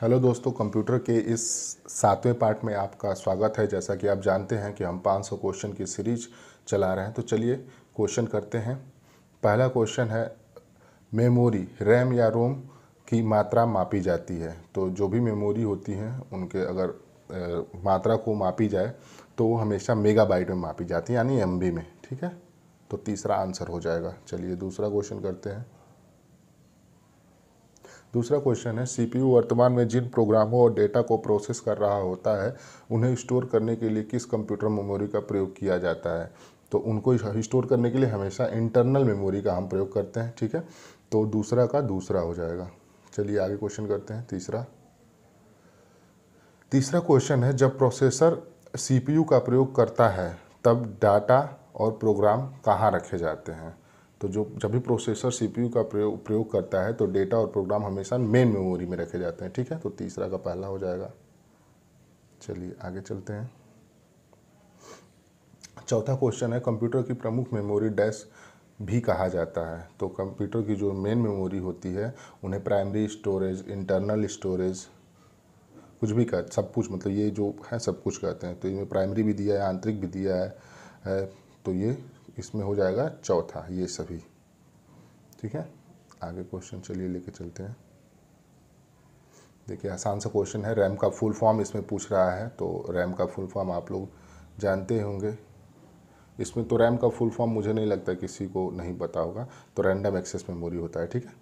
hello दोस्तों computer के इस सातवें पार्ट में आपका स्वागत है जैसा कि आप जानते हैं कि हम 500 क्वेश्चन की सीरीज चला रहे हैं तो चलिए क्वेश्चन करते हैं पहला क्वेश्चन है मेमोरी रैम या रोम की मात्रा मापी जाती है तो जो भी मेमोरी होती है उनके अगर ए, मात्रा को मापी जाए तो वो हमेशा मेगाबाइट में मापी जाती है यानी एम में ठीक है तो तीसरा आंसर हो जाएगा चलिए दूसरा क्वेश्चन करते हैं दूसरा क्वेश्चन है सीपीयू वर्तमान में जिन प्रोग्रामों और डेटा को प्रोसेस कर रहा होता है उन्हें स्टोर करने के लिए किस कंप्यूटर मेमोरी का प्रयोग किया जाता है तो उनको स्टोर करने के लिए हमेशा इंटरनल मेमोरी का हम प्रयोग करते हैं ठीक है तो दूसरा का दूसरा हो जाएगा चलिए आगे क्वेश्चन करते हैं तीसरा तीसरा क्वेश्चन है जब प्रोसेसर सीपीयू का प्रयोग करता है तब डाटा और प्रोग्राम कहाँ रखे जाते हैं तो जो जब भी प्रोसेसर सीपीयू का प्रयोग प्रयोग करता है तो डेटा और प्रोग्राम हमेशा मेन मेमोरी में रखे जाते हैं ठीक है तो तीसरा का पहला हो जाएगा चलिए आगे चलते हैं चौथा क्वेश्चन है कंप्यूटर की प्रमुख मेमोरी डैश भी कहा जाता है तो कंप्यूटर की जो मेन मेमोरी होती है उन्हें प्राइमरी स्टोरेज इंटरनल स्टोरेज कुछ भी कह सब कुछ मतलब ये जो है सब कुछ कहते हैं तो इसमें प्राइमरी भी दिया है आंतरिक भी दिया है, है तो ये इसमें हो जाएगा चौथा ये सभी ठीक है आगे क्वेश्चन चलिए लेके चलते हैं देखिए आसान सा क्वेश्चन है रैम का फुल फॉर्म इसमें पूछ रहा है तो रैम का फुल फॉर्म आप लोग जानते होंगे इसमें तो रैम का फुल फॉर्म मुझे नहीं लगता किसी को नहीं पता होगा तो रैंडम एक्सेस मेमोरी होता है ठीक है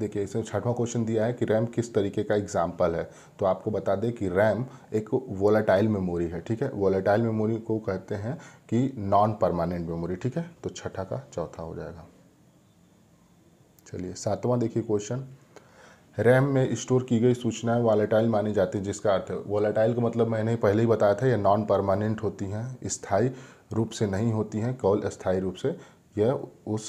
देखिए इसमें छठवां क्वेश्चन दिया है कि रैम किस तरीके का एग्जाम्पल है तो आपको बता दें कि रैम एक वोलाटाइल मेमोरी है ठीक है वोलाटाइल मेमोरी को कहते हैं कि नॉन परमानेंट मेमोरी ठीक है तो छठा का चौथा हो जाएगा चलिए सातवां देखिए क्वेश्चन रैम में स्टोर की गई सूचनाएं वॉलेटाइल मानी जाती हैं जिसका अर्थ है वॉलेटाइल का मतलब मैंने पहले ही बताया था यह नॉन परमानेंट होती हैं स्थाई रूप से नहीं होती हैं कॉल स्थाई रूप से यह उस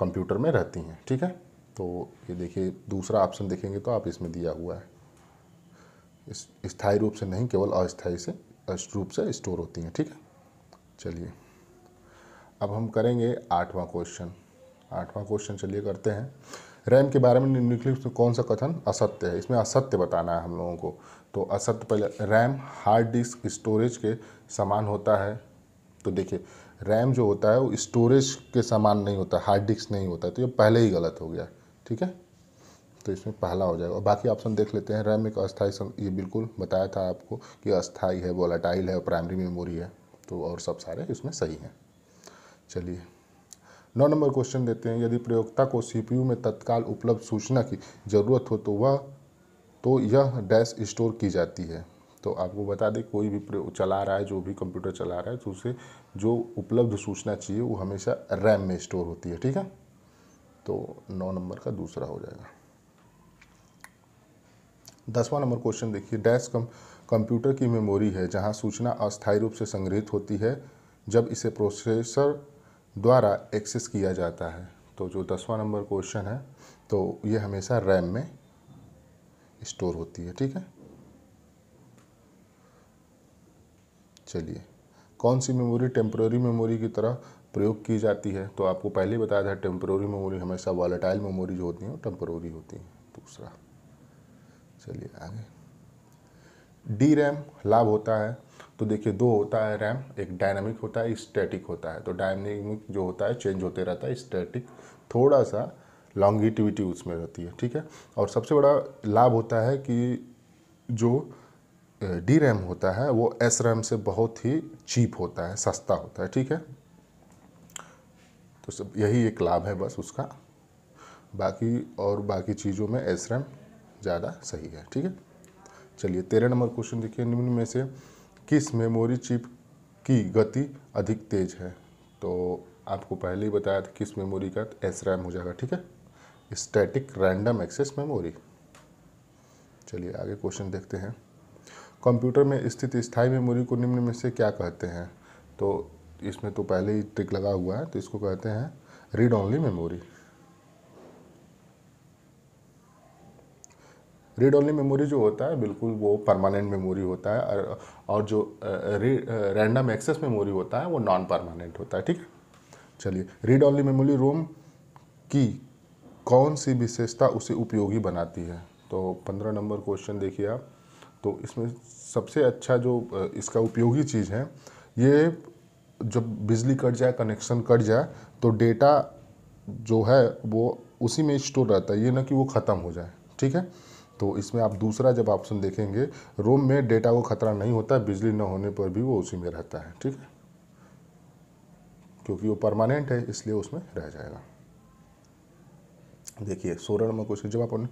कंप्यूटर में रहती हैं ठीक है तो ये देखिए दूसरा ऑप्शन देखेंगे तो आप इसमें दिया हुआ है इस स्थायी रूप से नहीं केवल अस्थायी से रूप से स्टोर होती हैं ठीक है चलिए अब हम करेंगे आठवां क्वेश्चन आठवां क्वेश्चन चलिए करते हैं रैम के बारे में निम्नलिखित कौन सा कथन असत्य है इसमें असत्य बताना है हम लोगों को तो असत्य पहले रैम हार्ड डिस्क स्टोरेज के समान होता है तो देखिए रैम जो होता है वो स्टोरेज के समान नहीं होता हार्ड डिस्क नहीं होता तो ये पहले ही गलत हो गया ठीक है तो इसमें पहला हो जाएगा बाकी ऑप्शन देख लेते हैं रैम एक अस्थाई सं... ये बिल्कुल बताया था आपको कि अस्थाई है वोलाटाइल है और प्राइमरी मेमोरी है तो और सब सारे इसमें सही हैं चलिए नौ नंबर क्वेश्चन देते हैं यदि प्रयोगता को सी में तत्काल उपलब्ध सूचना की ज़रूरत हो तो वह तो यह डैश स्टोर की जाती है तो आपको बता दें कोई भी प्रयोग चला रहा है जो भी कंप्यूटर चला रहा है तो उसे जो उपलब्ध सूचना चाहिए वो हमेशा रैम में स्टोर होती है ठीक है तो नौ नंबर का दूसरा हो जाएगा दसवां नंबर क्वेश्चन देखिए डैश कम कंप्यूटर की मेमोरी है जहां सूचना अस्थायी रूप से संग्रहित होती है जब इसे प्रोसेसर द्वारा एक्सेस किया जाता है तो जो दसवां नंबर क्वेश्चन है तो ये हमेशा रैम में स्टोर होती है ठीक है चलिए कौन सी मेमोरी टेम्प्रेरी मेमोरी की तरह प्रयोग की जाती है तो आपको पहले ही बताया था टेम्प्रोरी मेमोरी हमेशा वॉलेटाइल मेमोरी जो होती है वो टेम्प्रोरी होती है दूसरा चलिए आगे डी रैम लाभ होता है तो देखिए दो होता है रैम एक डायनामिक होता है स्टैटिक होता है तो डायनेमिक जो होता है चेंज होते रहता है स्टैटिक थोड़ा सा लॉन्गिटिविटी उसमें रहती है ठीक है और सबसे बड़ा लाभ होता है कि जो डी रैम होता है वो एस रैम से बहुत ही चीप होता है सस्ता होता है ठीक है तो सब यही एक लाभ है बस उसका बाकी और बाकी चीज़ों में एस ज़्यादा सही है ठीक है चलिए तेरह नंबर क्वेश्चन देखिए निम्न में से किस मेमोरी चिप की गति अधिक तेज है तो आपको पहले ही बताया था किस मेमोरी का एस रैम हो जाएगा ठीक है स्टैटिक रैंडम एक्सेस मेमोरी चलिए आगे क्वेश्चन देखते हैं कंप्यूटर में स्थित स्थायी मेमोरी को निम्न में से क्या कहते हैं तो इसमें तो पहले ही ट्रिक लगा हुआ है तो इसको कहते हैं read only memory read only memory जो होता है बिल्कुल वो परमानेंट मेमोरी होता है और जो रैंडम एक्सेस मेमोरी होता है वो नॉन परमानेंट होता है ठीक है चलिए रीड ओनली मेमोरी रोम की कौन सी विशेषता उसे उपयोगी बनाती है तो पंद्रह नंबर क्वेश्चन देखिए आप तो इसमें सबसे अच्छा जो इसका उपयोगी चीज़ है ये जब बिजली कट जाए कनेक्शन कट जाए तो डेटा जो है वो उसी में स्टोर रहता है ये ना कि वो ख़त्म हो जाए ठीक है तो इसमें आप दूसरा जब ऑप्शन देखेंगे रोम में डेटा को खतरा नहीं होता है बिजली न होने पर भी वो उसी में रहता है ठीक है क्योंकि वो परमानेंट है इसलिए उसमें रह जाएगा देखिए सोलह नंबर क्वेश्चन जब आप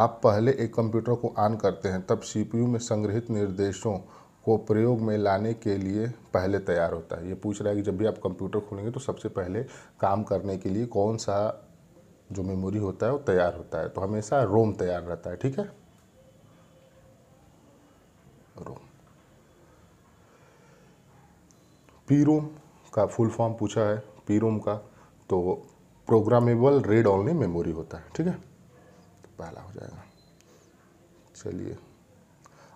आप पहले एक कंप्यूटर को ऑन करते हैं तब सीपीयू में संग्रहित निर्देशों को प्रयोग में लाने के लिए पहले तैयार होता है ये पूछ रहा है कि जब भी आप कंप्यूटर खोलेंगे तो सबसे पहले काम करने के लिए कौन सा जो मेमोरी होता है वो तैयार होता है तो हमेशा रोम तैयार रहता है ठीक है रोम पी रोम का फुल फॉर्म पूछा है पी रोम का तो प्रोग्रामेबल रेड ऑनली मेमोरी होता है ठीक है तो पहला हो जाएगा चलिए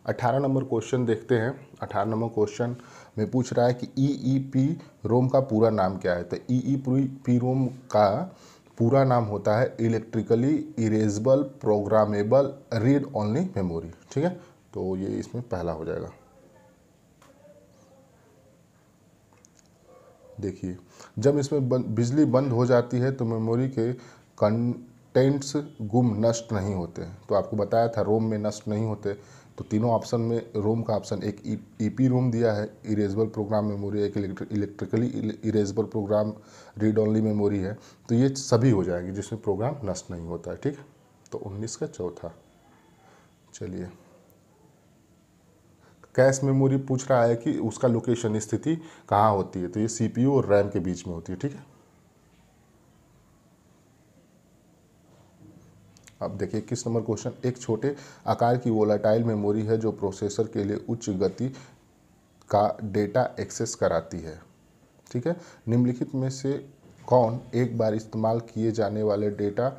अठारह नंबर क्वेश्चन देखते हैं अठारह नंबर क्वेश्चन में पूछ रहा है कि ई ई पी रोम का पूरा नाम क्या है तो ई ई पी रोम का पूरा नाम होता है electrically erasable programmable read only memory ठीक है तो ये इसमें पहला हो जाएगा देखिए जब इसमें बिजली बंद हो जाती है तो मेमोरी के कंटेंट्स गुम नष्ट नहीं होते तो आपको बताया था रोम में नष्ट नहीं होते तो तीनों ऑप्शन में रोम का ऑप्शन एक ई पी रोम दिया है इरेजबल प्रोग्राम मेमोरी एक electrically erasable program read only memory है तो ये सभी हो जाएंगे जिसमें प्रोग्राम नष्ट नहीं होता है ठीक तो उन्नीस का चौथा चलिए कैश मेमोरी पूछ रहा है कि उसका लोकेशन स्थिति कहाँ होती है तो ये सीपीयू और रैम के बीच में होती है ठीक है अब देखिए किस नंबर क्वेश्चन एक छोटे आकार की वोलाटाइल मेमोरी है जो प्रोसेसर के लिए उच्च गति का डेटा एक्सेस कराती है ठीक है निम्नलिखित में से कौन एक बार इस्तेमाल किए जाने वाले डेटा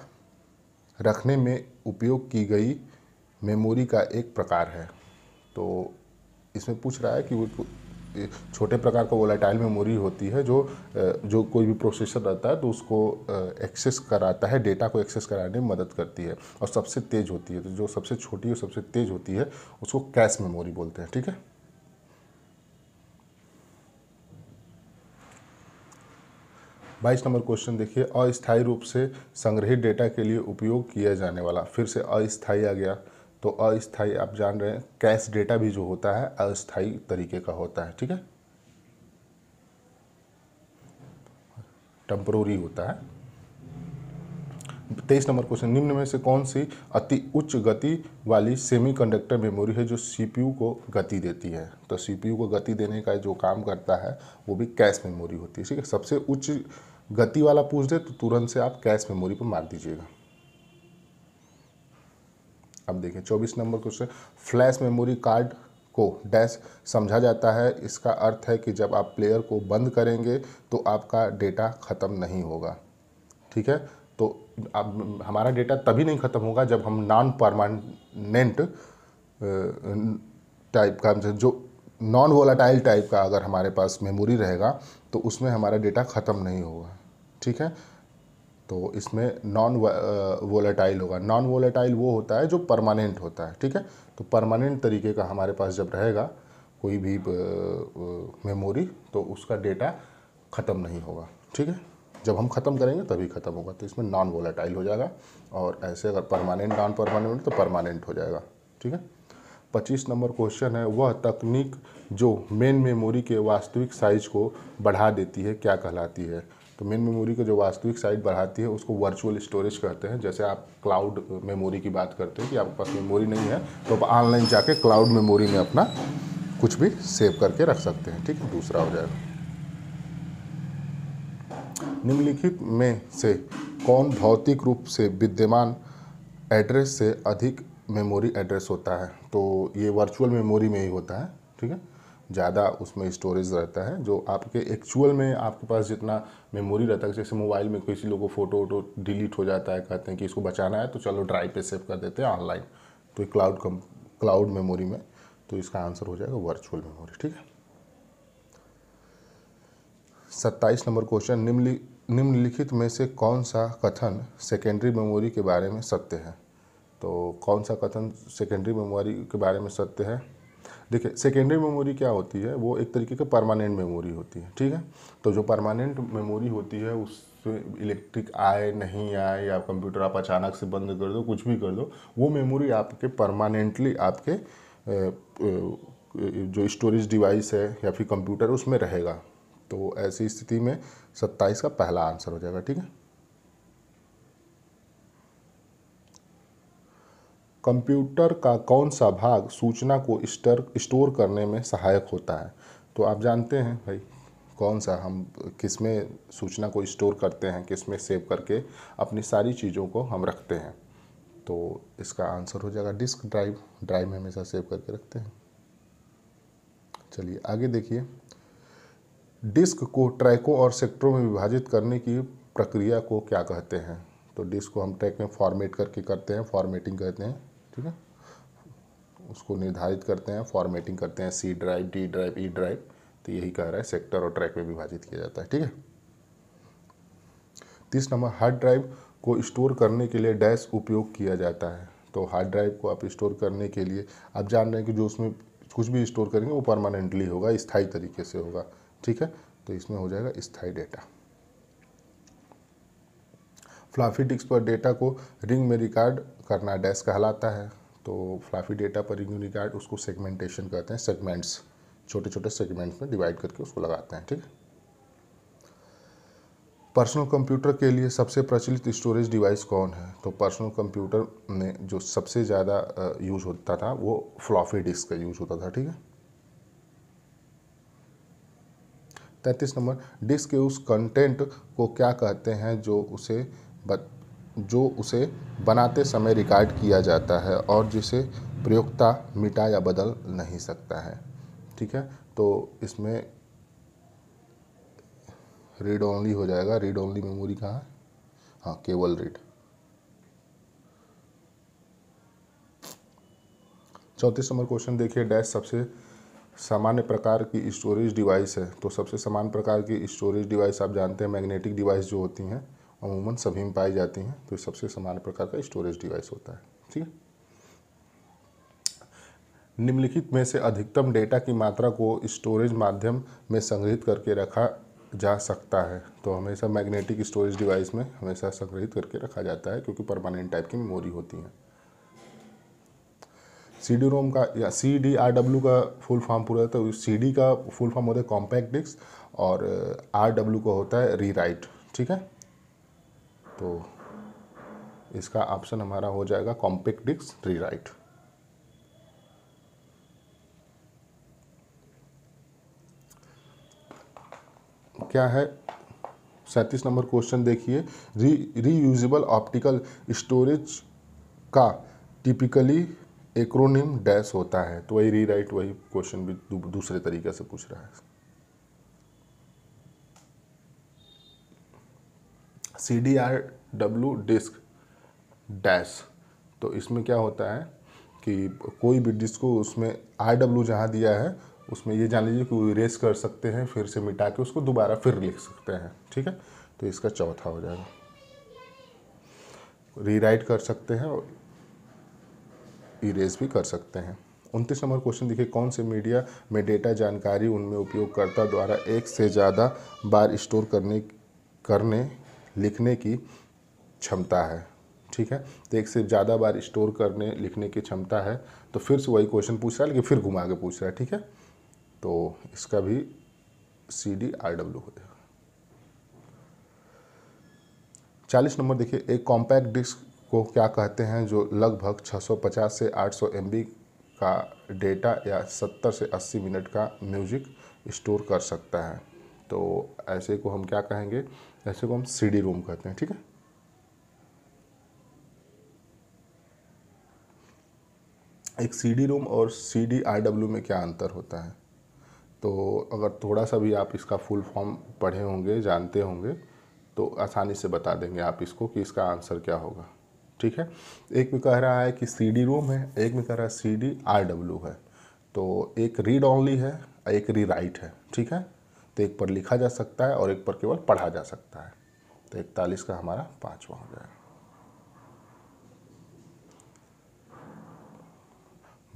रखने में उपयोग की गई मेमोरी का एक प्रकार है तो इसमें पूछ रहा है कि छोटे प्रकार का वोलाटाइल मेमोरी होती है जो जो कोई भी प्रोसेसर रहता है तो उसको एक्सेस कराता है डेटा को एक्सेस कराने में मदद करती है और सबसे तेज़ होती है तो जो सबसे छोटी और सबसे तेज़ होती है उसको कैश मेमोरी बोलते हैं ठीक है बाईस नंबर क्वेश्चन देखिए अस्थायी रूप से संग्रहित डेटा के लिए उपयोग किया जाने वाला फिर से अस्थायी आ गया तो अस्थाई आप जान रहे हैं कैश डेटा भी जो होता है अस्थाई तरीके का होता है ठीक है टेम्प्रोरी होता है तेईस नंबर क्वेश्चन निम्न में से कौन सी अति उच्च गति वाली सेमीकंडक्टर मेमोरी है जो सीपीयू को गति देती है तो सीपीयू को गति देने का जो काम करता है वो भी कैश मेमोरी होती है ठीक है सबसे उच्च गति वाला पूछ दे तो तुरंत से आप कैश मेमोरी पर मार दीजिएगा अब देखिए चौबीस number question flash memory card को डैश समझा जाता है इसका अर्थ है कि जब आप प्लेयर को बंद करेंगे तो आपका डेटा ख़त्म नहीं होगा ठीक है तो आप हमारा डेटा तभी नहीं ख़त्म होगा जब हम नॉन परमानेंट टाइप का जो नॉन वोलाटाइल टाइप का अगर हमारे पास मेमोरी रहेगा तो उसमें हमारा डेटा ख़त्म नहीं होगा ठीक है तो इसमें नॉन वोलेटाइल होगा नॉन वोलेटाइल वो होता है जो परमानेंट होता है ठीक है तो परमानेंट तरीके का हमारे पास जब रहेगा कोई भी मेमोरी तो उसका डेटा ख़त्म नहीं होगा ठीक है जब हम ख़त्म करेंगे तभी ख़त्म होगा तो इसमें नॉन वोलेटाइल हो जाएगा और ऐसे अगर परमानेंट नॉन परमानेंट तो परमानेंट हो जाएगा ठीक है पच्चीस नंबर क्वेश्चन है वह तकनीक जो मेन मेमोरी के वास्तविक साइज को बढ़ा देती है क्या कहलाती है तो मेन मेमोरी को जो वास्तविक साइज बढ़ाती है उसको वर्चुअल स्टोरेज कहते हैं जैसे आप क्लाउड मेमोरी की बात करते हैं कि आपके पास मेमोरी नहीं है तो आप ऑनलाइन जाके क्लाउड मेमोरी में अपना कुछ भी सेव करके रख सकते हैं ठीक है दूसरा हो जाएगा निम्नलिखित में से कौन भौतिक रूप से विद्यमान एड्रेस से अधिक मेमोरी एड्रेस होता है तो ये वर्चुअल मेमोरी में ही होता है ठीक है ज़्यादा उसमें स्टोरेज रहता है जो आपके एक्चुअल में आपके पास जितना मेमोरी रहता है जैसे मोबाइल में किसी लोग को फ़ोटो वोटो डिलीट हो जाता है कहते हैं कि इसको बचाना है तो चलो ड्राइव पे सेव कर देते हैं ऑनलाइन तो क्लाउड कम क्लाउड मेमोरी में तो इसका आंसर हो जाएगा वर्चुअल मेमोरी ठीक है सत्ताईस नंबर क्वेश्चन निम्नलि निम्नलिखित में से कौन सा कथन सेकेंडरी मेमोरी के बारे में सत्य है तो कौन सा कथन सेकेंडरी मेमोरी के बारे में सत्य है देखिए सेकेंडरी मेमोरी क्या होती है वो एक तरीके का परमानेंट मेमोरी होती है ठीक है तो जो परमानेंट मेमोरी होती है उस इलेक्ट्रिक आए नहीं आए या कंप्यूटर आप अचानक से बंद कर दो कुछ भी कर दो वो मेमोरी आपके परमानेंटली आपके जो स्टोरेज डिवाइस है या फिर कंप्यूटर उसमें रहेगा तो ऐसी स्थिति में सत्ताईस का पहला आंसर हो जाएगा ठीक है कंप्यूटर का कौन सा भाग सूचना को स्टर स्टोर करने में सहायक होता है तो आप जानते हैं भाई कौन सा हम किस में सूचना को स्टोर करते हैं किस में सेव करके अपनी सारी चीज़ों को हम रखते हैं तो इसका आंसर हो जाएगा डिस्क ड्राइव ड्राइव में हमेशा सेव करके रखते हैं चलिए आगे देखिए डिस्क को ट्रैकों और सेक्टरों में विभाजित करने की प्रक्रिया को क्या कहते हैं तो डिस्क को हम ट्रैक में फॉर्मेट करके करते हैं फॉर्मेटिंग कहते हैं ठीक है उसको निर्धारित करते हैं फॉर्मेटिंग करते हैं C drive D drive E drive तो यही कह रहा है सेक्टर और ट्रैक में विभाजित किया जाता है ठीक है तीस नंबर हार्ड ड्राइव को स्टोर करने के लिए डैश उपयोग किया जाता है तो हार्ड ड्राइव को आप स्टोर करने के लिए आप जान रहे हैं कि जो उसमें कुछ भी स्टोर करेंगे वो परमानेंटली होगा स्थायी तरीके से होगा ठीक है तो इसमें हो जाएगा स्थायी डेटा फ्लाफी डिस्क पर डेटा को रिंग में रिकॉर्ड करना डैस कहलाता है तो फ्लाफी डेटा पर रिंग रिकॉर्ड उसको सेगमेंटेशन कहते हैं सेगमेंट्स छोटे छोटे सेगमेंट्स में डिवाइड करके उसको लगाते हैं ठीक पर्सनल कंप्यूटर के लिए सबसे प्रचलित स्टोरेज डिवाइस कौन है तो पर्सनल कंप्यूटर में जो सबसे ज़्यादा यूज होता था वो फ्लॉफी डिस्क का यूज होता था ठीक है तैंतीस नंबर डिस्क के उस कंटेंट को क्या कहते हैं जो उसे जो उसे बनाते समय रिकॉर्ड किया जाता है और जिसे प्रयोगता मिटा या बदल नहीं सकता है ठीक है तो इसमें रीड ओनली हो जाएगा रीड ओनली मेमोरी कहाँ है हाँ केवल रीड चौंतीस नंबर क्वेश्चन देखिए डैश सबसे सामान्य प्रकार की स्टोरेज डिवाइस है तो सबसे सामान्य प्रकार की स्टोरेज डिवाइस आप जानते हैं मैग्नेटिक डिवाइस जो होती हैं अमूमन सभी में पाई जाती हैं तो सबसे सामान्य प्रकार का स्टोरेज डिवाइस होता है ठीक है निम्नलिखित में से अधिकतम डेटा की मात्रा को स्टोरेज माध्यम में संग्रहित करके रखा जा सकता है तो हमेशा मैग्नेटिक स्टोरेज डिवाइस में हमेशा संग्रहित करके रखा जाता है क्योंकि परमानेंट टाइप की मेमोरी होती है सी डी रोम का या सी डी आर डब्ल्यू का फुल फॉर्म पूरा होता है सी तो डी का फुल फॉर्म होता है कॉम्पैक्ट डिस्क और आर डब्ल्यू का होता है री राइट ठीक है तो इसका ऑप्शन हमारा हो जाएगा कॉम्पैक्ट डिस्क रीराइट क्या है सैंतीस नंबर क्वेश्चन देखिए री रीयूजेबल ऑप्टिकल स्टोरेज का टिपिकली एक्रोनिम डैश होता है तो वही रीराइट वही क्वेश्चन भी दूसरे तरीके से पूछ रहा है C D R W disk dash तो इसमें क्या होता है कि कोई भी डिस्क को उसमें आर डब्लू जहाँ दिया है उसमें ये जान लीजिए कि इरेज कर सकते हैं फिर से मिटा के उसको दोबारा फिर लिख सकते हैं ठीक है तो इसका चौथा हो जाएगा रीराइट कर सकते हैं और इरेज भी कर सकते हैं उनतीस नंबर क्वेश्चन देखिए कौन से मीडिया में डेटा जानकारी उनमें उपयोगकर्ता द्वारा एक से ज़्यादा बार स्टोर करने करने लिखने की क्षमता है ठीक है तो एक से ज़्यादा बार स्टोर करने लिखने की क्षमता है तो फिर से वही क्वेश्चन पूछ रहा है लेकिन फिर घुमा के पूछ रहा है ठीक है तो इसका भी सी डी आर डब्ल्यू हो जाएगा चालीस नंबर देखिए एक कॉम्पैक्ट डिस्क को क्या कहते हैं जो लगभग 650 से 800 सौ का डेटा या 70 से 80 मिनट का म्यूजिक स्टोर कर सकता है तो ऐसे को हम क्या कहेंगे ऐसे को हम सीडी रूम कहते हैं ठीक है एक सीडी रूम और सी डी आर डब्ल्यू में क्या अंतर होता है तो अगर थोड़ा सा भी आप इसका फुल फॉर्म पढ़े होंगे जानते होंगे तो आसानी से बता देंगे आप इसको कि इसका आंसर क्या होगा ठीक है एक में कह रहा है कि सी डी रूम है एक में कह रहा है सी डी आर डब्ल्यू है तो एक रीड ऑनली है एक रीराइट है ठीक है तो एक पर लिखा जा सकता है और एक पर केवल पढ़ा जा सकता है तो इकतालीस का हमारा पांचवा हो जाएगा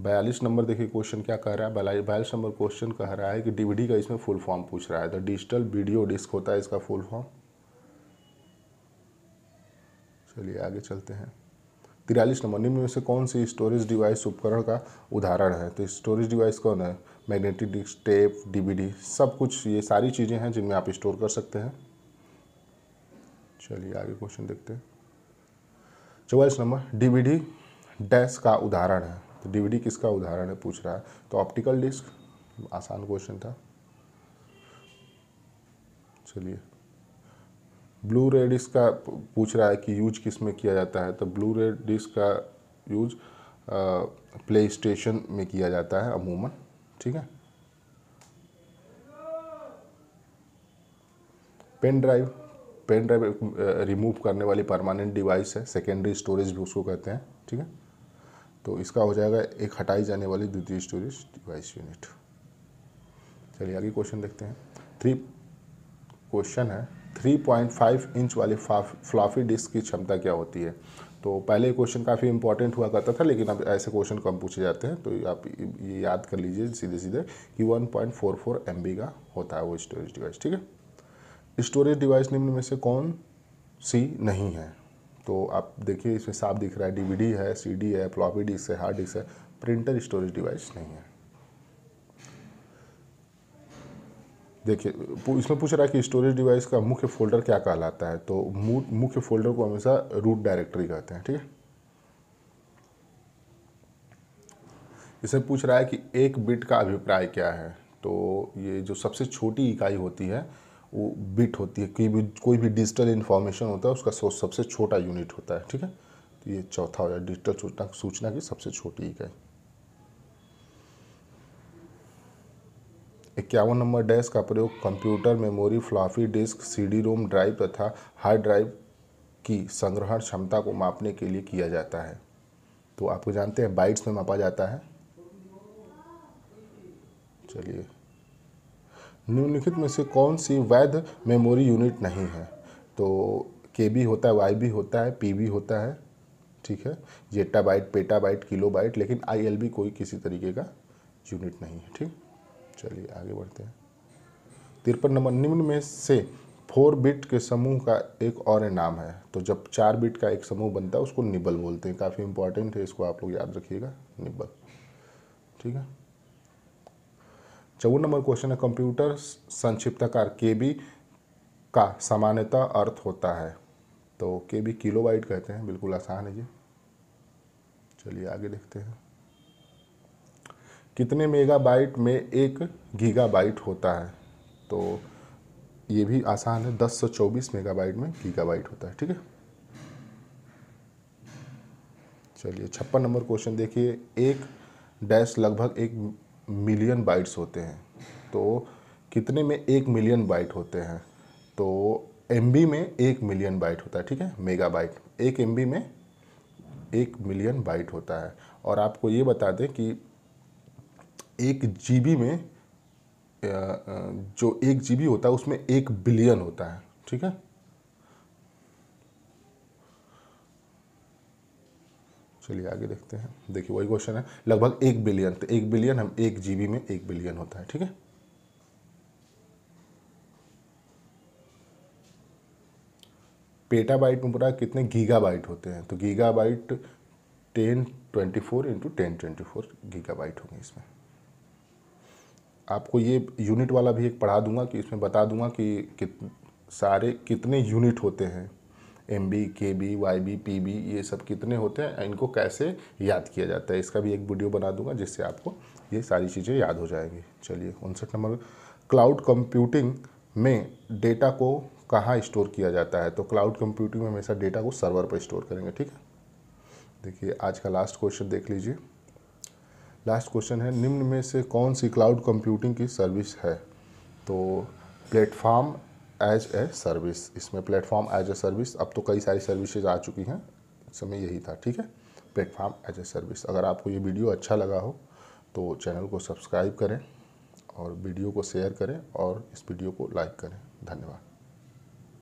बयालीस नंबर देखिए क्वेश्चन क्या कह रहा है बयालीस नंबर क्वेश्चन कह रहा है कि डीवीडी का इसमें फुल फॉर्म पूछ रहा है तो डिजिटल वीडियो डिस्क होता है इसका फुल फॉर्म चलिए आगे चलते हैं तिरालीस नंबर निम्न में से कौन सी स्टोरेज डिवाइस उपकरण का उदाहरण है तो स्टोरेज डिवाइस कौन है मैग्नेटिक डिस्क टेप डीवीडी सब कुछ ये सारी चीज़ें हैं जिनमें आप स्टोर कर सकते हैं चलिए आगे क्वेश्चन देखते हैं चौवालीस नंबर डीवीडी डैश का उदाहरण है तो डीवीडी किसका उदाहरण है पूछ रहा है तो ऑप्टिकल डिस्क आसान क्वेश्चन था चलिए ब्लू रे डिस्क का पूछ रहा है कि यूज किस में किया जाता है तो ब्लू रे डिस्क का यूज प्ले स्टेशन में किया जाता है अमूमन ठीक है pen drive pen drive remove करने वाली परमानेंट डिवाइस है सेकेंडरी स्टोरेज भी उसको कहते हैं ठीक है तो इसका हो जाएगा एक हटाई जाने वाली द्वितीय स्टोरेज डिवाइस यूनिट चलिए आगे क्वेश्चन देखते हैं थ्री क्वेश्चन है 3.5 इंच वाले फ्लाफी डिस्क की क्षमता क्या होती है तो पहले क्वेश्चन काफ़ी इंपॉर्टेंट हुआ करता था लेकिन अब ऐसे क्वेश्चन कम पूछे जाते हैं तो आप ये याद कर लीजिए सीधे सीधे कि 1.44 पॉइंट का होता है वो स्टोरेज डिवाइस ठीक है स्टोरेज डिवाइस निम्न में से कौन सी नहीं है तो आप देखिए इसमें साफ दिख रहा है डीवीडी है सीडी है फ्लॉपी डिस्क है हार्ड डिस्क है प्रिंटर स्टोरेज डिवाइस नहीं है देखिए इसमें पूछ रहा है कि स्टोरेज डिवाइस का मुख्य फोल्डर क्या कहलाता है तो मुख्य फोल्डर को हमेशा रूट डायरेक्टरी कहते हैं ठीक है इसमें पूछ रहा है कि एक बिट का अभिप्राय क्या है तो ये जो सबसे छोटी इकाई होती है वो बिट होती है कोई भी कोई भी डिजिटल इन्फॉर्मेशन होता है उसका सबसे छोटा यूनिट होता है ठीक है तो ये चौथा हो जाए डिजिटल सूचना सूचना की सबसे छोटी इकाई इक्यावन नंबर डैश का प्रयोग computer memory floppy disk CD ROM drive तथा हार्ड ड्राइव की संग्रहण क्षमता को मापने के लिए किया जाता है तो आपको जानते हैं बाइट्स में मापा जाता है चलिए निम्नलिखित में से कौन सी वैध मेमोरी यूनिट नहीं है तो के बी होता है वाई बी होता है पी बी होता है ठीक है zettabyte petabyte kilobyte लेकिन आई एल बी कोई किसी तरीके का यूनिट नहीं है ठीक चलिए आगे बढ़ते हैं तिरपन नंबर निम्न में से फोर बिट के समूह का एक और नाम है तो जब चार बिट का एक समूह बनता है उसको निबल बोलते हैं काफ़ी इंपॉर्टेंट है इसको आप लोग याद रखिएगा निबल ठीक है चौवन नंबर क्वेश्चन है कंप्यूटर संक्षिप्तकार के बी का सामान्यतः अर्थ होता है तो के बी किलो कहते हैं बिल्कुल आसान है जी चलिए आगे देखते हैं कितने मेगाबाइट में एक गीगाबाइट होता है तो ये भी आसान है दस सौ चौबीस मेगाबाइट में गीगाबाइट होता है ठीक है चलिए छप्पन नंबर क्वेश्चन देखिए एक डैश लगभग एक मिलियन बाइट्स होते हैं तो कितने में एक मिलियन बाइट होते हैं तो एम में एक मिलियन बाइट होता है ठीक है मेगा बाइट एक एम में एक मिलियन बाइट होता है और आपको ये बता दें कि एक जीबी में जो एक जीबी होता है उसमें एक बिलियन होता है ठीक है चलिए आगे देखते हैं देखिए वही क्वेश्चन है लगभग एक बिलियन तो एक बिलियन हम एक जीबी में एक बिलियन होता है ठीक है पेटाबाइट में पूरा कितने गीगाबाइट होते हैं तो gigabyte ten twenty four into ten twenty four gigabyte होंगे इसमें आपको ये यूनिट वाला भी एक पढ़ा दूंगा कि इसमें बता दूंगा कि कित सारे कितने यूनिट होते हैं M B K B Y B P B ये सब कितने होते हैं इनको कैसे याद किया जाता है इसका भी एक वीडियो बना दूंगा जिससे आपको ये सारी चीज़ें याद हो जाएंगी चलिए उनसठ नंबर क्लाउड कंप्यूटिंग में डेटा को कहाँ स्टोर किया जाता है तो क्लाउड कंप्यूटिंग में हमेशा डेटा को सर्वर पर स्टोर करेंगे ठीक है देखिए आज का लास्ट क्वेश्चन देख लीजिए लास्ट क्वेश्चन है निम्न में से कौन सी क्लाउड कंप्यूटिंग की सर्विस है तो प्लेटफॉर्म एज ए सर्विस इसमें प्लेटफॉर्म एज ए सर्विस अब तो कई सारी सर्विसेज आ चुकी हैं समय यही था ठीक है प्लेटफॉर्म एज ए सर्विस अगर आपको ये वीडियो अच्छा लगा हो तो चैनल को सब्सक्राइब करें और वीडियो को शेयर करें और इस वीडियो को लाइक करें धन्यवाद